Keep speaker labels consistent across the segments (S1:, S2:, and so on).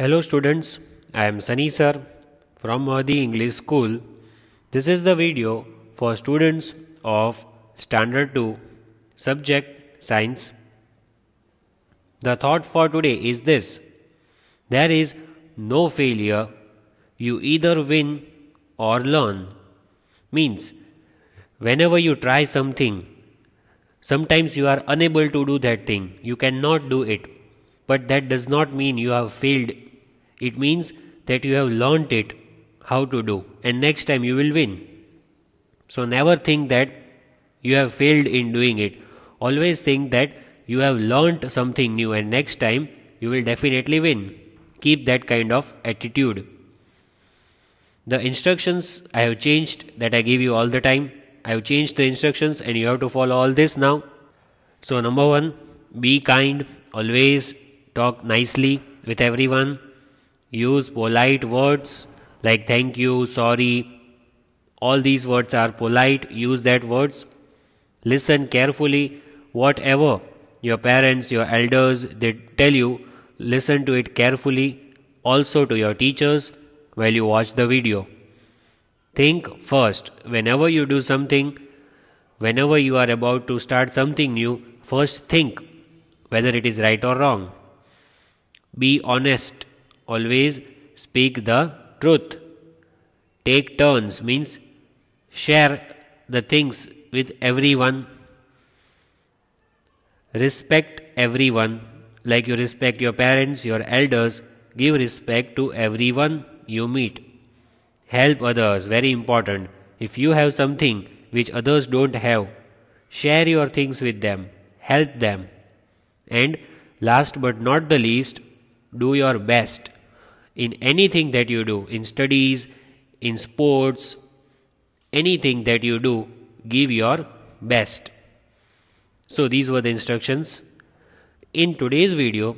S1: Hello students, I am Sunny sir from Mahdi English School. This is the video for students of Standard 2 subject Science. The thought for today is this. There is no failure. You either win or learn. Means whenever you try something, sometimes you are unable to do that thing. You cannot do it but that does not mean you have failed it means that you have learnt it how to do, and next time you will win. So never think that you have failed in doing it. Always think that you have learnt something new, and next time you will definitely win. Keep that kind of attitude. The instructions I have changed that I give you all the time. I have changed the instructions and you have to follow all this now. So, number one, be kind, always talk nicely with everyone. Use polite words like thank you, sorry. All these words are polite. Use that words. Listen carefully. Whatever your parents, your elders, they tell you, listen to it carefully. Also to your teachers while you watch the video. Think first. Whenever you do something, whenever you are about to start something new, first think whether it is right or wrong. Be honest always speak the truth. Take turns means share the things with everyone. Respect everyone, like you respect your parents, your elders. Give respect to everyone you meet. Help others, very important. If you have something which others don't have, share your things with them, help them. And last but not the least, do your best in anything that you do, in studies, in sports, anything that you do, give your best. So, these were the instructions. In today's video,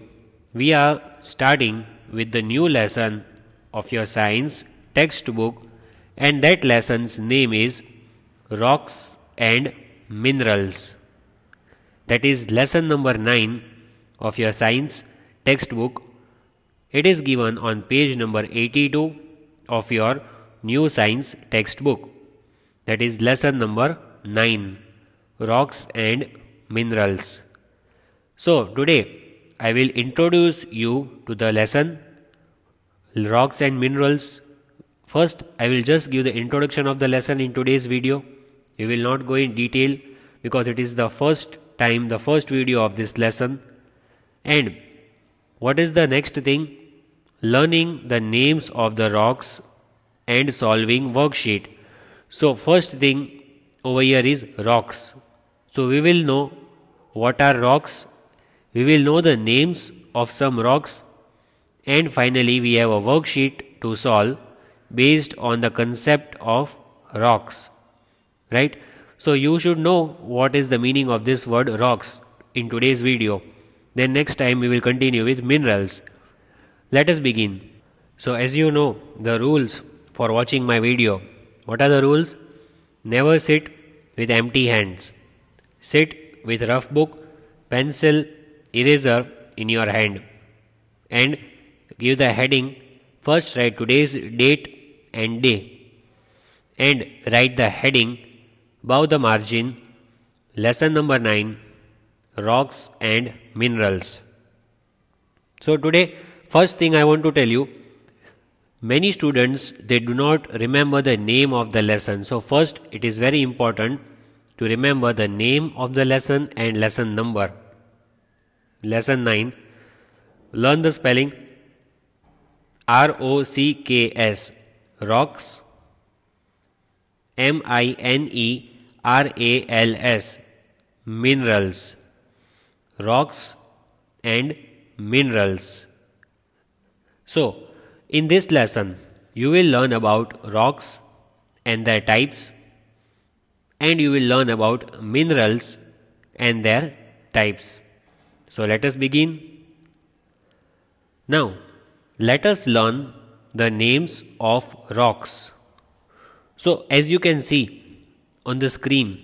S1: we are starting with the new lesson of your science textbook, and that lesson's name is Rocks and Minerals. That is lesson number 9 of your science textbook it is given on page number 82 of your New Science textbook. That is lesson number 9 Rocks and Minerals. So, today I will introduce you to the lesson Rocks and Minerals. First, I will just give the introduction of the lesson in today's video. We will not go in detail because it is the first time, the first video of this lesson. And what is the next thing? learning the names of the rocks and solving worksheet. So first thing over here is rocks. So we will know what are rocks, we will know the names of some rocks and finally we have a worksheet to solve based on the concept of rocks. Right? So you should know what is the meaning of this word rocks in today's video. Then next time we will continue with minerals. Let us begin. So as you know the rules for watching my video. What are the rules? Never sit with empty hands. Sit with rough book, pencil, eraser in your hand and give the heading first write today's date and day and write the heading above the margin lesson number 9 rocks and minerals so today First thing I want to tell you, many students, they do not remember the name of the lesson. So first, it is very important to remember the name of the lesson and lesson number. Lesson 9, learn the spelling R-O-C-K-S, rocks, M-I-N-E-R-A-L-S, minerals, rocks and minerals. So, in this lesson, you will learn about rocks and their types, and you will learn about minerals and their types. So, let us begin. Now, let us learn the names of rocks. So, as you can see on the screen,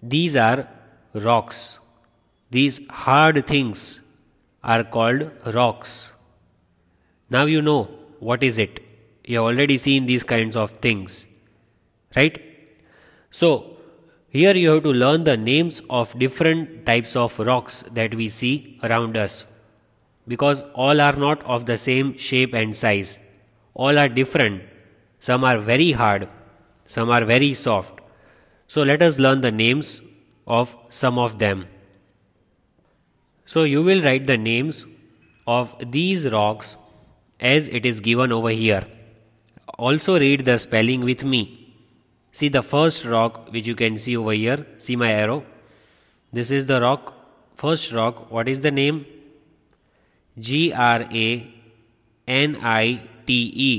S1: these are rocks. These hard things are called rocks. Now you know what is it. You have already seen these kinds of things, right? So, here you have to learn the names of different types of rocks that we see around us because all are not of the same shape and size. All are different. Some are very hard, some are very soft. So, let us learn the names of some of them. So, you will write the names of these rocks as it is given over here. Also read the spelling with me. See the first rock which you can see over here. See my arrow. This is the rock, first rock. What is the name? G R A N I T E.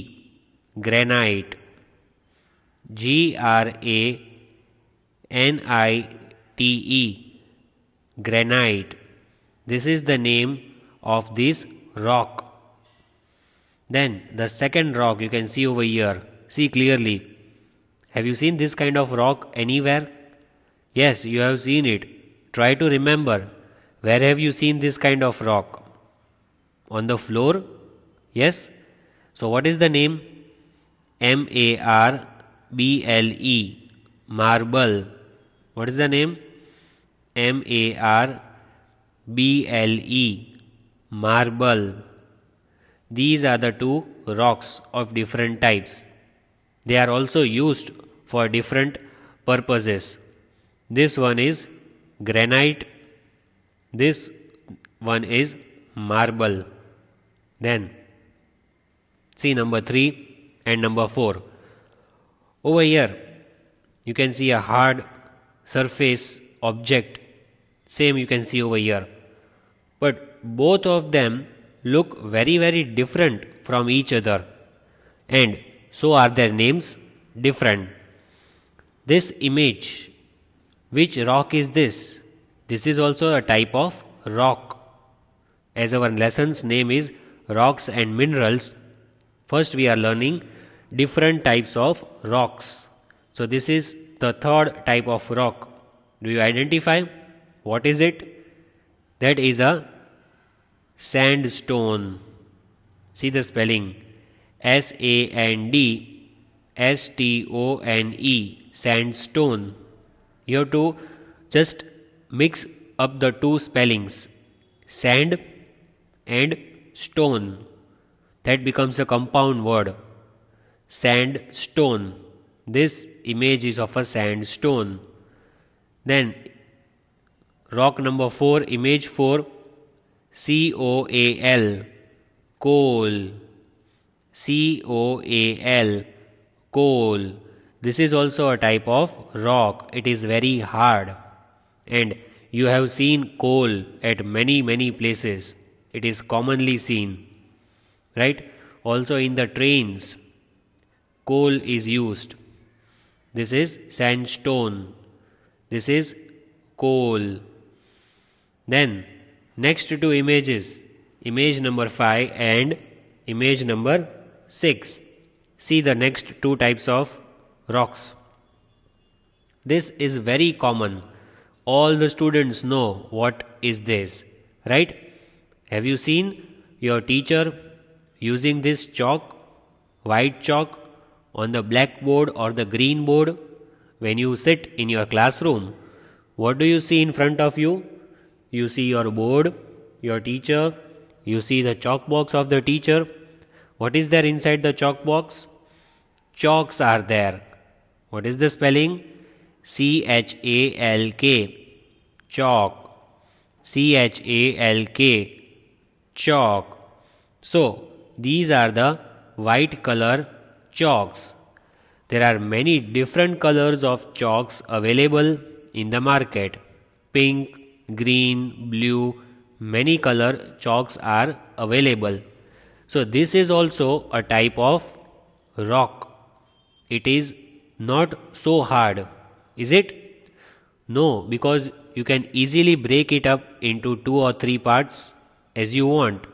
S1: Granite. G R A N I T E. Granite. This is the name of this rock. Then the second rock you can see over here. See clearly. Have you seen this kind of rock anywhere? Yes, you have seen it. Try to remember. Where have you seen this kind of rock? On the floor? Yes? So what is the name? M A R B L E. Marble. What is the name? M A R B L E. Marble. These are the two rocks of different types. They are also used for different purposes. This one is granite, this one is marble. Then, see number 3 and number 4. Over here, you can see a hard surface object. Same you can see over here. But both of them look very very different from each other and so are their names different. This image, which rock is this? This is also a type of rock. As our lesson's name is rocks and minerals, first we are learning different types of rocks. So this is the third type of rock. Do you identify? What is it? That is a sandstone. See the spelling S A N D S T O N E sandstone. You have to just mix up the two spellings sand and stone. That becomes a compound word sandstone. This image is of a sandstone. Then rock number 4 image 4 C O A L coal C O A L coal this is also a type of rock it is very hard and you have seen coal at many many places it is commonly seen right also in the trains coal is used this is sandstone this is coal then Next two images, image number 5 and image number 6. See the next two types of rocks. This is very common. All the students know what is this, right? Have you seen your teacher using this chalk, white chalk on the blackboard or the green board when you sit in your classroom? What do you see in front of you? you see your board, your teacher, you see the chalk box of the teacher. What is there inside the chalk box? Chalks are there. What is the spelling? C H A L K. Chalk. C H A L K. Chalk. So, these are the white color chalks. There are many different colors of chalks available in the market. Pink, green, blue, many color chalks are available. So this is also a type of rock. It is not so hard, is it? No, because you can easily break it up into two or three parts as you want.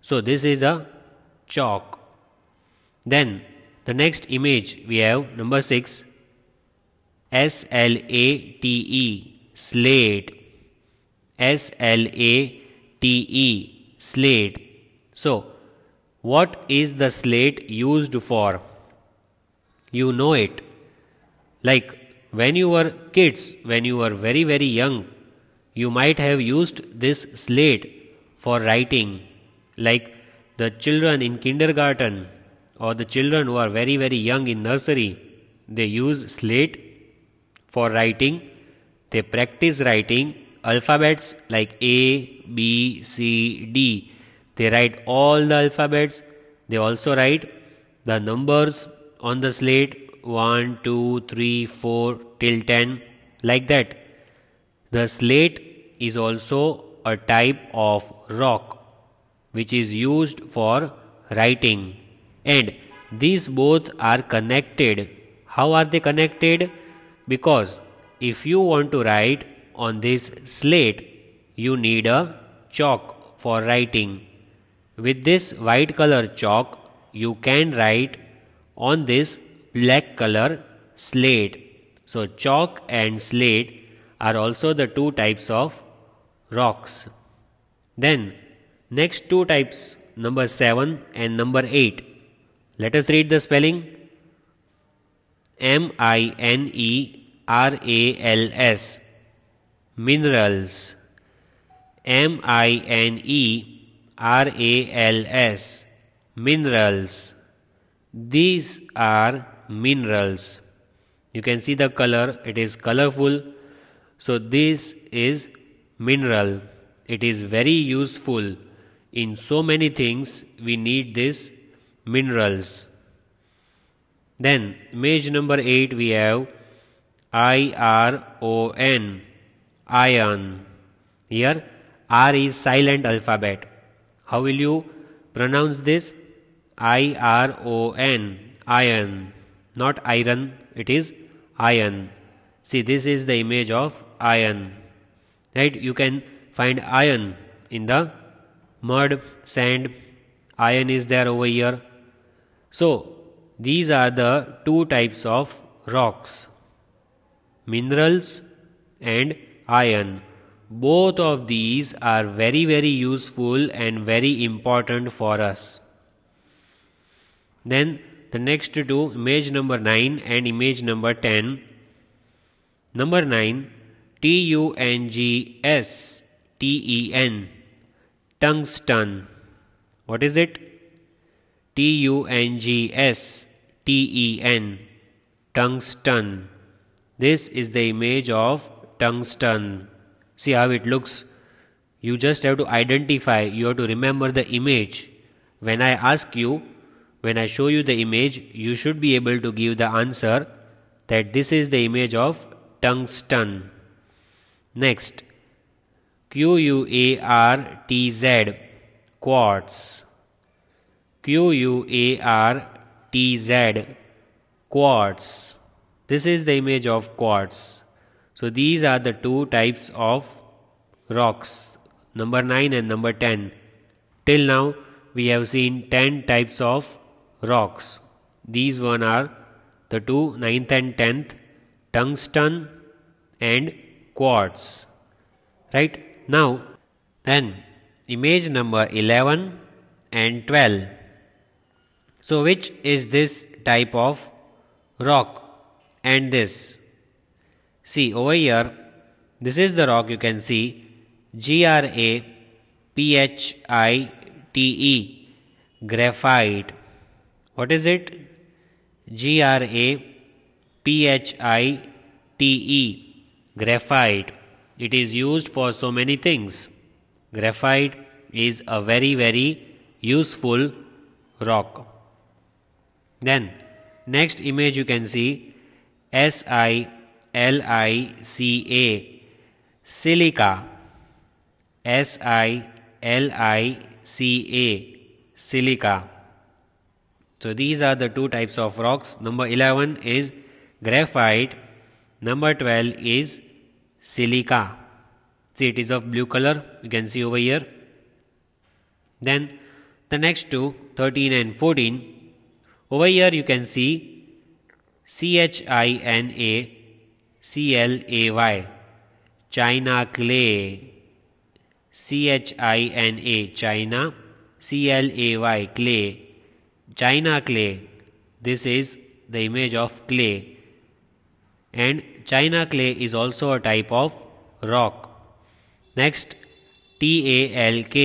S1: So this is a chalk. Then the next image we have number 6 S L A T E slate S L A T E, slate. So, what is the slate used for? You know it. Like when you were kids, when you were very, very young, you might have used this slate for writing. Like the children in kindergarten or the children who are very, very young in nursery, they use slate for writing, they practice writing alphabets like A, B, C, D. They write all the alphabets. They also write the numbers on the slate 1, 2, 3, 4 till 10 like that. The slate is also a type of rock which is used for writing and these both are connected. How are they connected? Because if you want to write on this slate, you need a chalk for writing. With this white color chalk, you can write on this black color slate. So, chalk and slate are also the two types of rocks. Then, next two types, number 7 and number 8. Let us read the spelling M I N E R A L S minerals M I N E R A L S minerals these are minerals you can see the color it is colorful so this is mineral it is very useful in so many things we need this minerals then image number 8 we have I R O N iron. Here R is silent alphabet. How will you pronounce this? I R O N, iron. Not iron, it is iron. See, this is the image of iron. Right? You can find iron in the mud, sand, iron is there over here. So, these are the two types of rocks minerals and iron. Both of these are very very useful and very important for us. Then the next two image number 9 and image number 10. Number 9 T U N G S T E N tungsten. What is it? T U N G S T E N tungsten. This is the image of tungsten. See how it looks? You just have to identify, you have to remember the image. When I ask you, when I show you the image, you should be able to give the answer that this is the image of tungsten. Next, Q U A R T Z, quartz. Q U A R T Z, quartz. This is the image of quartz. So these are the two types of rocks, number 9 and number 10. Till now we have seen 10 types of rocks. These one are the two ninth and 10th, tungsten and quartz. Right? Now then image number 11 and 12. So which is this type of rock and this? See over here, this is the rock you can see G R A P H I T E graphite. What is it? G R A P H I T E graphite. It is used for so many things. Graphite is a very, very useful rock. Then, next image you can see S I L I C A silica S I L I C A silica so these are the two types of rocks number 11 is graphite number 12 is silica see it is of blue color you can see over here then the next two 13 and 14 over here you can see CHINA C L A Y China clay C H I N A China C L A Y clay China clay this is the image of clay and China clay is also a type of rock next T A L K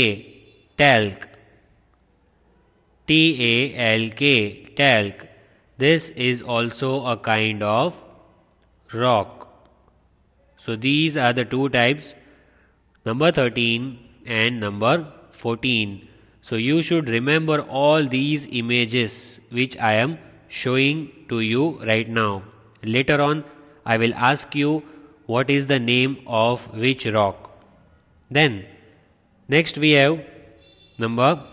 S1: talc T A L K talc this is also a kind of rock. So these are the two types number 13 and number 14. So you should remember all these images which I am showing to you right now. Later on I will ask you what is the name of which rock. Then next we have number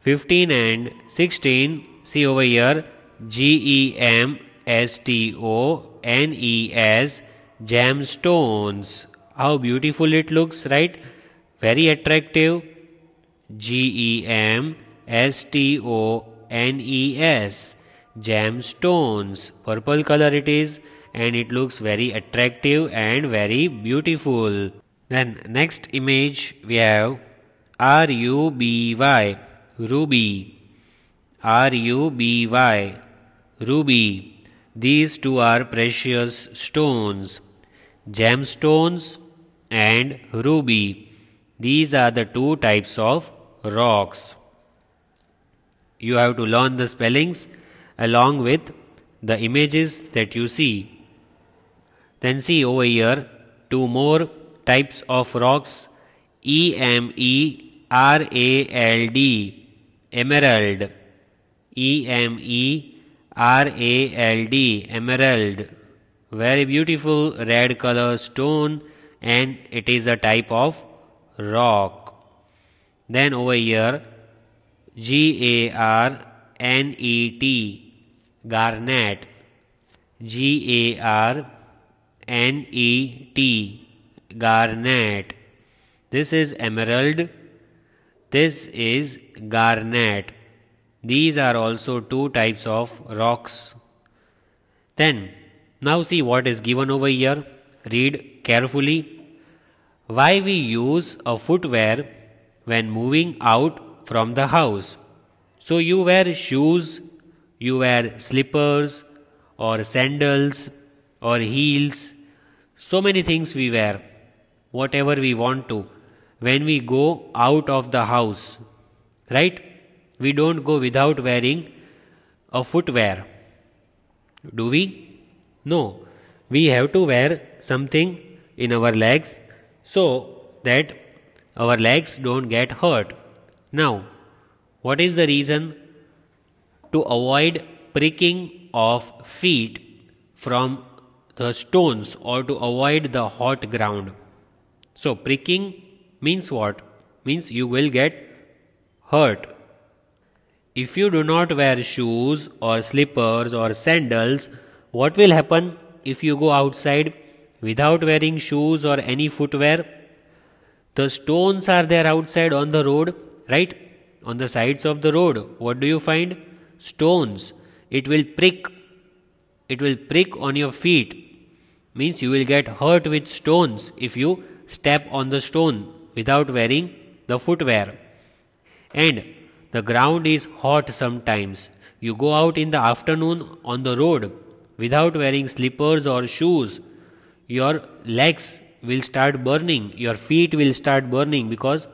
S1: 15 and 16 see over here GEM S T O N E S, gemstones. How beautiful it looks, right? Very attractive. G E M S T O N E S gemstones. Purple color it is and it looks very attractive and very beautiful. Then next image we have R U B Y ruby. R U B Y ruby. These two are precious stones, gemstones and ruby. These are the two types of rocks. You have to learn the spellings along with the images that you see. Then see over here two more types of rocks E M E R A L D emerald E M E R A L D emerald very beautiful red color stone and it is a type of rock then over here G A R N E T garnet G A R N E T garnet this is emerald this is garnet these are also two types of rocks. Then, now see what is given over here. Read carefully. Why we use a footwear when moving out from the house. So you wear shoes, you wear slippers or sandals or heels. So many things we wear, whatever we want to, when we go out of the house, right? We don't go without wearing a footwear. Do we? No. We have to wear something in our legs so that our legs don't get hurt. Now, what is the reason to avoid pricking of feet from the stones or to avoid the hot ground? So, pricking means what? Means you will get hurt if you do not wear shoes or slippers or sandals, what will happen if you go outside without wearing shoes or any footwear? The stones are there outside on the road, right? On the sides of the road. What do you find? Stones. It will prick. It will prick on your feet. Means you will get hurt with stones if you step on the stone without wearing the footwear. And the ground is hot sometimes. You go out in the afternoon on the road without wearing slippers or shoes. Your legs will start burning, your feet will start burning because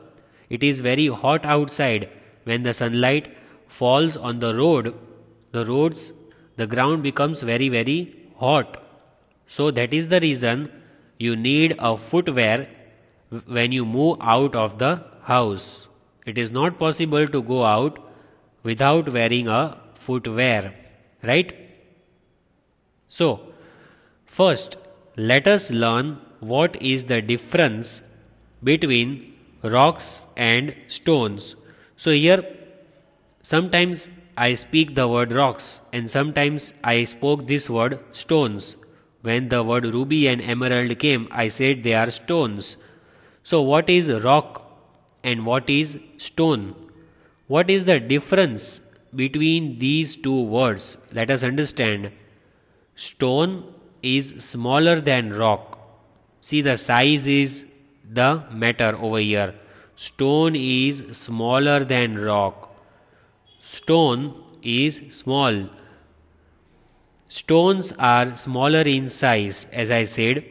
S1: it is very hot outside. When the sunlight falls on the road, the roads, the ground becomes very, very hot. So that is the reason you need a footwear when you move out of the house. It is not possible to go out without wearing a footwear, right? So, first, let us learn what is the difference between rocks and stones. So, here sometimes I speak the word rocks and sometimes I spoke this word stones. When the word ruby and emerald came, I said they are stones. So, what is rock and what is stone. What is the difference between these two words? Let us understand. Stone is smaller than rock. See the size is the matter over here. Stone is smaller than rock. Stone is small. Stones are smaller in size as I said.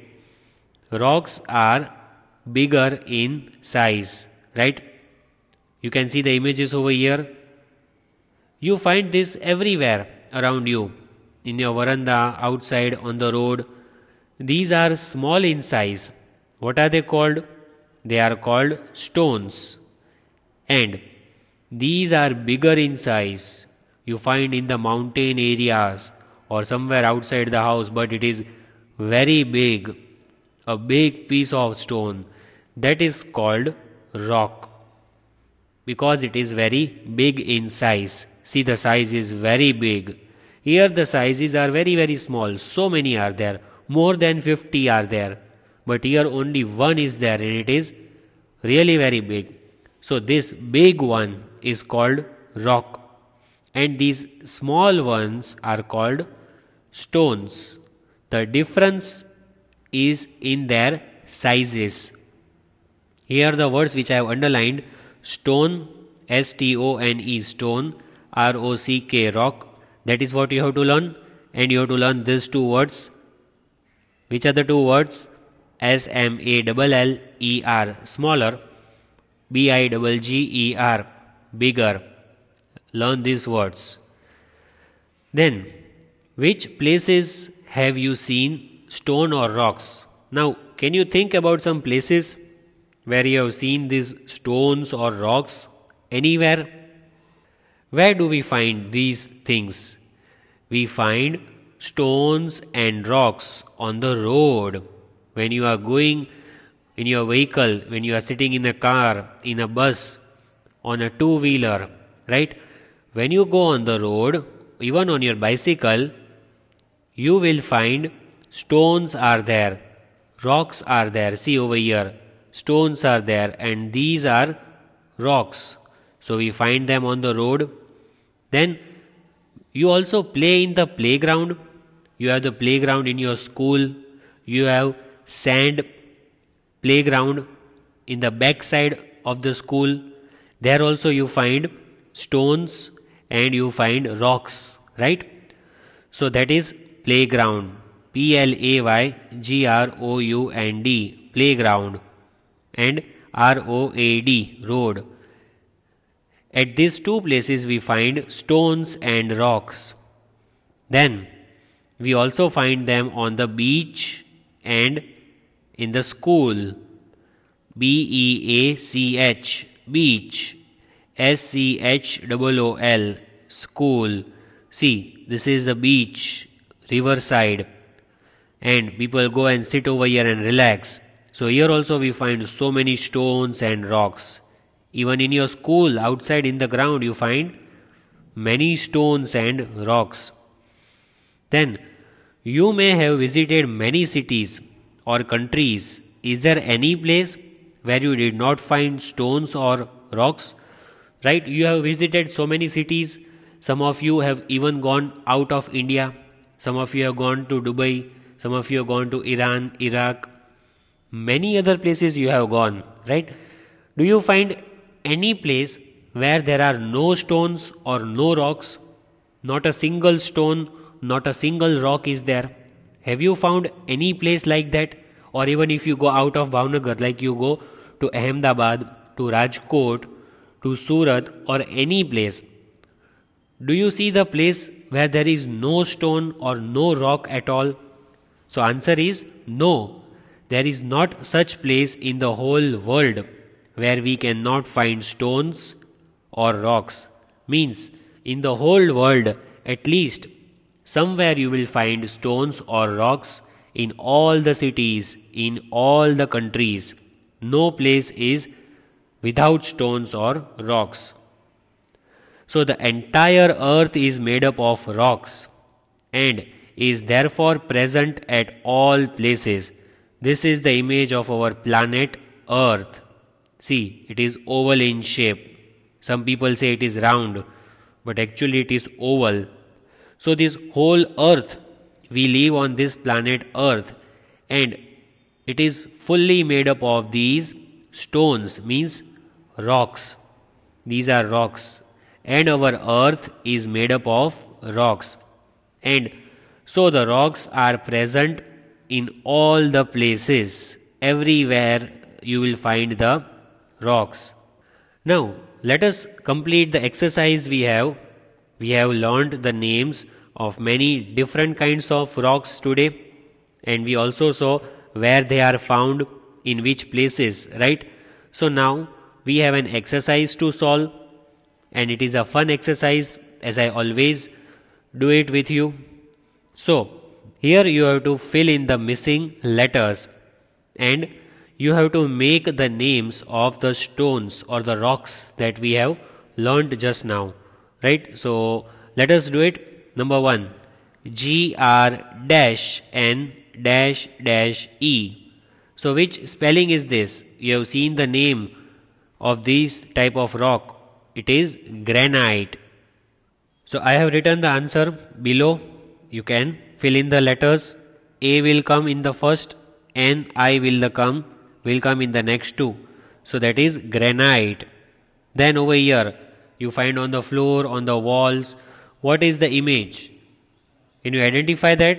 S1: Rocks are bigger in size right you can see the images over here you find this everywhere around you in your veranda outside on the road these are small in size what are they called they are called stones and these are bigger in size you find in the mountain areas or somewhere outside the house but it is very big a big piece of stone that is called rock because it is very big in size. See, the size is very big. Here, the sizes are very, very small. So many are there. More than 50 are there. But here, only one is there and it is really very big. So, this big one is called rock, and these small ones are called stones. The difference is in their sizes here are the words which I have underlined stone S T O N E stone R O C K rock that is what you have to learn and you have to learn these two words which are the two words S M A double L E R smaller B-i-g-g-e-r, bigger learn these words then which places have you seen stone or rocks now can you think about some places where you have seen these stones or rocks anywhere? Where do we find these things? We find stones and rocks on the road. When you are going in your vehicle, when you are sitting in a car, in a bus, on a two wheeler, right? When you go on the road, even on your bicycle, you will find stones are there, rocks are there. See over here, stones are there and these are rocks. So we find them on the road. Then you also play in the playground. You have the playground in your school. You have sand playground in the backside of the school. There also you find stones and you find rocks, right? So that is playground. P L A Y G R O U N D playground and ROAD road. At these two places we find stones and rocks. Then we also find them on the beach and in the school. B E A C H beach S C H O O L school. See, this is the beach, riverside, and people go and sit over here and relax. So here also we find so many stones and rocks. Even in your school, outside in the ground, you find many stones and rocks. Then, you may have visited many cities or countries. Is there any place where you did not find stones or rocks? Right? You have visited so many cities. Some of you have even gone out of India. Some of you have gone to Dubai. Some of you have gone to Iran, Iraq, many other places you have gone, right? Do you find any place where there are no stones or no rocks? Not a single stone, not a single rock is there. Have you found any place like that? Or even if you go out of Bhavnagar, like you go to Ahmedabad, to Rajkot, to Surat, or any place, do you see the place where there is no stone or no rock at all? So, answer is no there is not such place in the whole world where we cannot find stones or rocks. Means, in the whole world, at least somewhere you will find stones or rocks in all the cities, in all the countries. No place is without stones or rocks. So the entire earth is made up of rocks and is therefore present at all places. This is the image of our planet Earth. See, it is oval in shape. Some people say it is round, but actually it is oval. So, this whole Earth, we live on this planet Earth, and it is fully made up of these stones, means rocks. These are rocks, and our Earth is made up of rocks. And so, the rocks are present in all the places, everywhere you will find the rocks. Now, let us complete the exercise we have. We have learned the names of many different kinds of rocks today and we also saw where they are found in which places, right? So now we have an exercise to solve and it is a fun exercise as I always do it with you. So here you have to fill in the missing letters and you have to make the names of the stones or the rocks that we have learned just now. Right? So let us do it. Number 1 G R dash N dash dash E. So which spelling is this? You have seen the name of this type of rock. It is granite. So I have written the answer below. You can fill in the letters. A will come in the first N I will the come will come in the next two. So that is granite. Then over here you find on the floor, on the walls, what is the image? Can you identify that?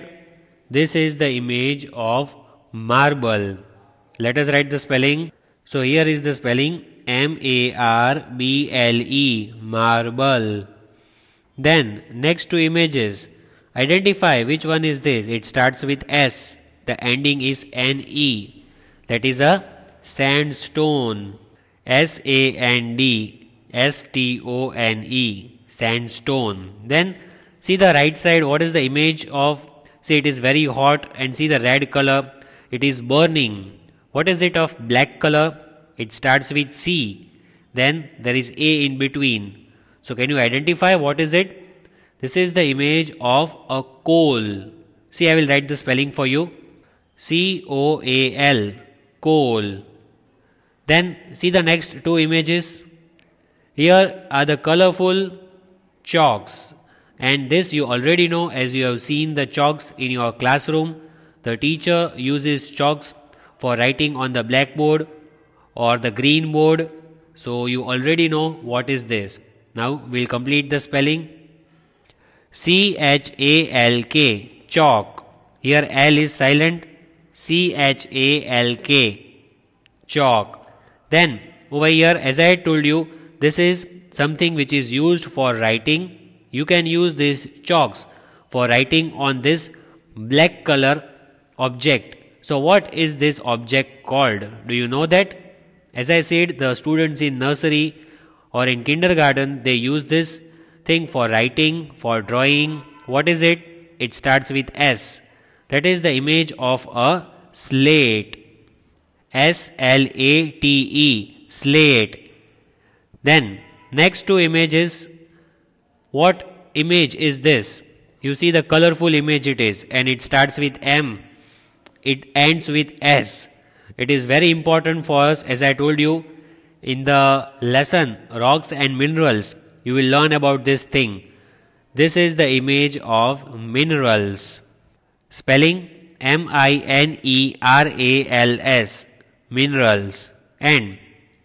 S1: This is the image of marble. Let us write the spelling. So here is the spelling M A R B L E marble. Then next two images Identify which one is this. It starts with S. The ending is NE. That is a sandstone. S A N D S T O N E. Sandstone. Then see the right side. What is the image of? See, it is very hot and see the red color. It is burning. What is it of black color? It starts with C. Then there is A in between. So can you identify what is it? This is the image of a coal. See, I will write the spelling for you. C O A L, coal. Then see the next two images. Here are the colorful chalks. And this you already know as you have seen the chalks in your classroom. The teacher uses chalks for writing on the blackboard or the green board. So you already know what is this. Now we'll complete the spelling. C H A L K chalk. Here L is silent. C H A L K chalk. Then over here, as I told you, this is something which is used for writing. You can use these chalks for writing on this black color object. So what is this object called? Do you know that? As I said, the students in nursery or in kindergarten, they use this thing for writing, for drawing. What is it? It starts with S. That is the image of a slate. S L A T E, slate. Then, next two images. What image is this? You see the colorful image it is, and it starts with M. It ends with S. It is very important for us, as I told you in the lesson, rocks and minerals you will learn about this thing. This is the image of minerals. Spelling M I N E R A L S minerals. And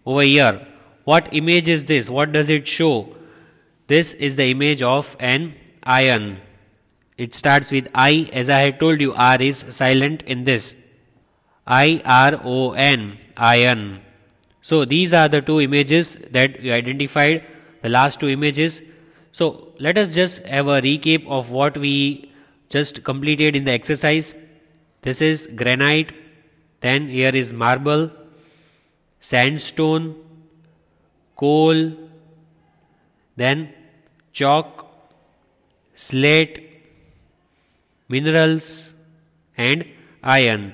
S1: over here, what image is this? What does it show? This is the image of an iron. It starts with I, as I have told you, R is silent in this. I R O N, iron. So these are the two images that you identified the last two images. So let us just have a recap of what we just completed in the exercise. This is granite, then here is marble, sandstone, coal, then chalk, slate, minerals and iron.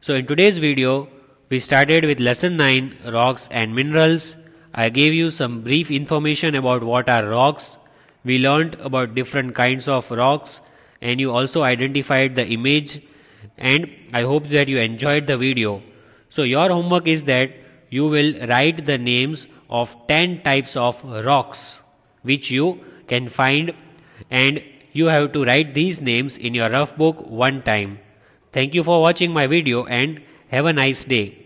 S1: So in today's video, we started with lesson 9 rocks and minerals I gave you some brief information about what are rocks. We learned about different kinds of rocks and you also identified the image and I hope that you enjoyed the video. So your homework is that you will write the names of 10 types of rocks which you can find and you have to write these names in your rough book one time. Thank you for watching my video and have a nice day.